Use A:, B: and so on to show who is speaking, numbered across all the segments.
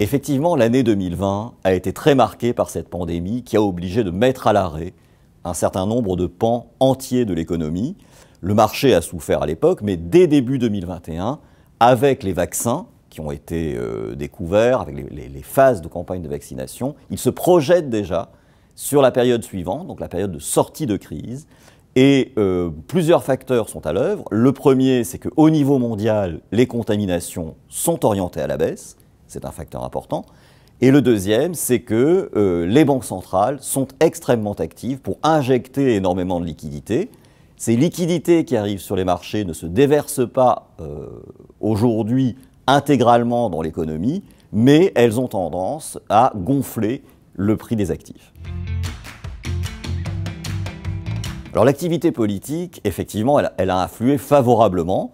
A: Effectivement, l'année 2020 a été très marquée par cette pandémie qui a obligé de mettre à l'arrêt un certain nombre de pans entiers de l'économie. Le marché a souffert à l'époque, mais dès début 2021, avec les vaccins qui ont été euh, découverts, avec les, phases de campagne de vaccination, ils se projettent déjà sur la période suivante, donc la période de sortie de crise. Et euh, plusieurs facteurs sont à l'œuvre. Le premier, c'est qu'au niveau mondial, les contaminations sont orientées à la baisse c'est un facteur important. Et le deuxième, c'est que euh, les banques centrales sont extrêmement actives pour injecter énormément de liquidités. Ces liquidités qui arrivent sur les marchés ne se déversent pas euh, aujourd'hui intégralement dans l'économie, mais elles ont tendance à gonfler le prix des actifs. Alors l'activité politique, effectivement, elle, a influé favorablement,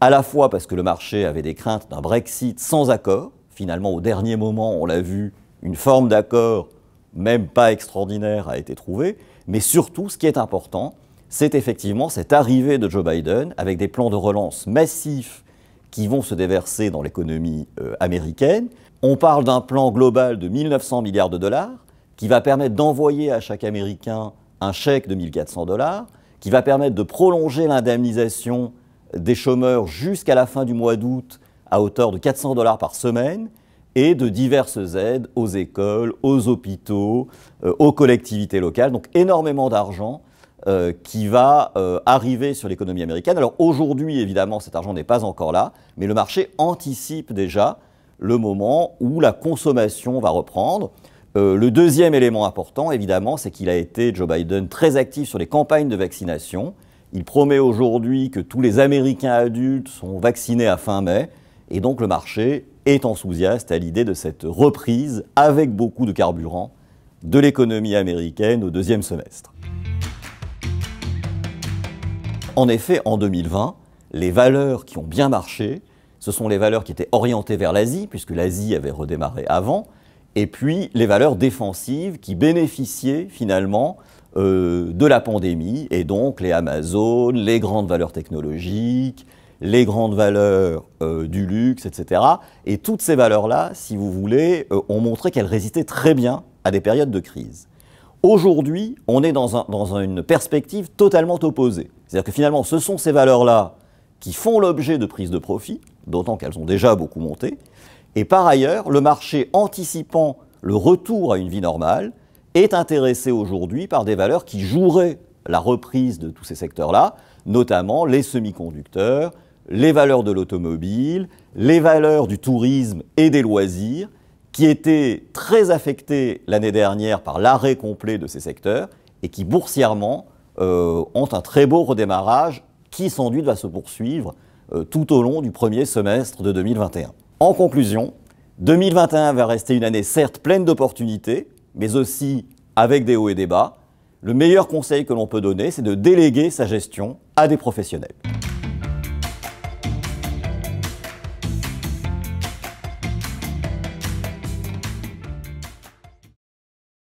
A: à la fois parce que le marché avait des craintes d'un Brexit sans accord, Finalement, au dernier moment, on l'a vu, une forme d'accord, même pas extraordinaire, a été trouvée. Mais surtout, ce qui est important, c'est effectivement cette arrivée de Joe Biden avec des plans de relance massifs qui vont se déverser dans l'économie euh, américaine. On parle d'un plan global de 1900 milliards de dollars qui va permettre d'envoyer à chaque Américain un chèque de 1400 dollars, qui va permettre de prolonger l'indemnisation des chômeurs jusqu'à la fin du mois d'août à hauteur de 400 dollars par semaine et de diverses aides aux écoles, aux hôpitaux, euh, aux collectivités locales. Donc énormément d'argent euh, qui va euh, arriver sur l'économie américaine. Alors aujourd'hui, évidemment, cet argent n'est pas encore là, mais le marché anticipe déjà le moment où la consommation va reprendre. le deuxième élément important, évidemment, c'est qu'il a été, Joe Biden, très actif sur les campagnes de vaccination. Il promet aujourd'hui que tous les Américains adultes sont vaccinés à fin mai. Et donc le marché est enthousiaste à l'idée de cette reprise avec beaucoup de carburant de l'économie américaine au deuxième semestre. En effet, en 2020, les valeurs qui ont bien marché, ce sont les valeurs qui étaient orientées vers l'Asie, puisque l'Asie avait redémarré avant, et puis les valeurs défensives qui bénéficiaient finalement euh, de la pandémie, et donc les Amazones, les grandes valeurs technologiques, les grandes valeurs euh, du luxe, etc. Et toutes ces valeurs-là, si vous voulez, euh, ont montré qu'elles résistaient très bien à des périodes de crise. Aujourd'hui, on est dans, dans une perspective totalement opposée. C'est-à-dire que finalement, ce sont ces valeurs-là qui font l'objet de prises de profit, d'autant qu'elles ont déjà beaucoup monté. Et par ailleurs, le marché anticipant le retour à une vie normale est intéressé aujourd'hui par des valeurs qui joueraient la reprise de tous ces secteurs-là, notamment les semi-conducteurs, les valeurs de l'automobile, les valeurs du tourisme et des loisirs, qui étaient très affectées l'année dernière par l'arrêt complet de ces secteurs et qui boursièrement euh, ont un très beau redémarrage qui sans doute va se poursuivre euh, tout au long du premier semestre de 2021. En conclusion, 2021 va rester une année certes pleine d'opportunités, mais aussi avec des hauts et des bas. Le meilleur conseil que l'on peut donner, c'est de déléguer sa gestion à des professionnels.